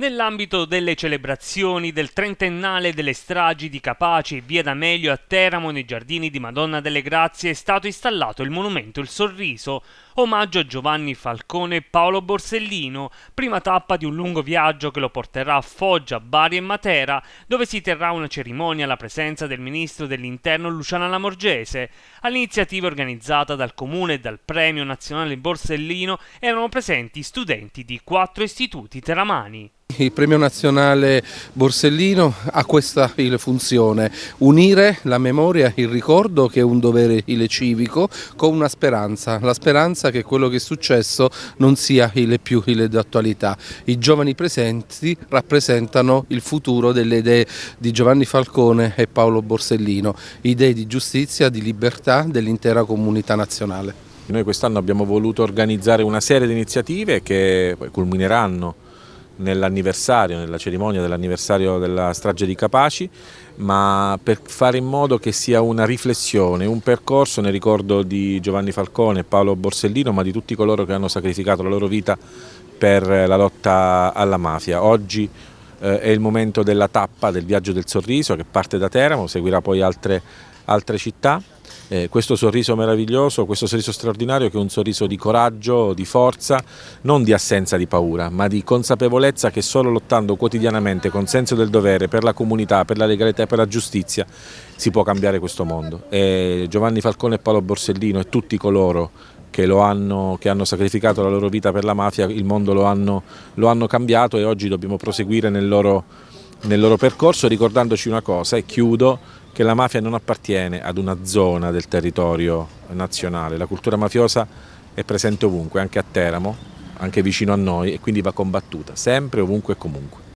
Nell'ambito delle celebrazioni del trentennale delle stragi di Capaci e via D'Amelio a Teramo nei giardini di Madonna delle Grazie è stato installato il monumento Il Sorriso, omaggio a Giovanni Falcone e Paolo Borsellino, prima tappa di un lungo viaggio che lo porterà a Foggia, Bari e Matera, dove si terrà una cerimonia alla presenza del ministro dell'interno Luciana Lamorgese. All'iniziativa organizzata dal comune e dal premio nazionale Borsellino erano presenti studenti di quattro istituti teramani. Il premio nazionale Borsellino ha questa funzione, unire la memoria, il ricordo che è un dovere civico con una speranza, la speranza che quello che è successo non sia il più il d'attualità. I giovani presenti rappresentano il futuro delle idee di Giovanni Falcone e Paolo Borsellino, idee di giustizia, di libertà dell'intera comunità nazionale. Noi quest'anno abbiamo voluto organizzare una serie di iniziative che culmineranno nell'anniversario, nella cerimonia dell'anniversario della strage di Capaci, ma per fare in modo che sia una riflessione, un percorso nel ricordo di Giovanni Falcone, e Paolo Borsellino, ma di tutti coloro che hanno sacrificato la loro vita per la lotta alla mafia. Oggi eh, è il momento della tappa del viaggio del sorriso che parte da Teramo, seguirà poi altre altre città. Eh, questo sorriso meraviglioso, questo sorriso straordinario che è un sorriso di coraggio, di forza, non di assenza di paura, ma di consapevolezza che solo lottando quotidianamente con senso del dovere per la comunità, per la legalità e per la giustizia si può cambiare questo mondo. E Giovanni Falcone e Paolo Borsellino e tutti coloro che, hanno, che hanno, sacrificato la loro vita per la mafia, il mondo lo hanno, lo hanno cambiato e oggi dobbiamo proseguire nel loro, nel loro percorso ricordandoci una cosa e chiudo che la mafia non appartiene ad una zona del territorio nazionale, la cultura mafiosa è presente ovunque, anche a Teramo, anche vicino a noi e quindi va combattuta, sempre, ovunque e comunque.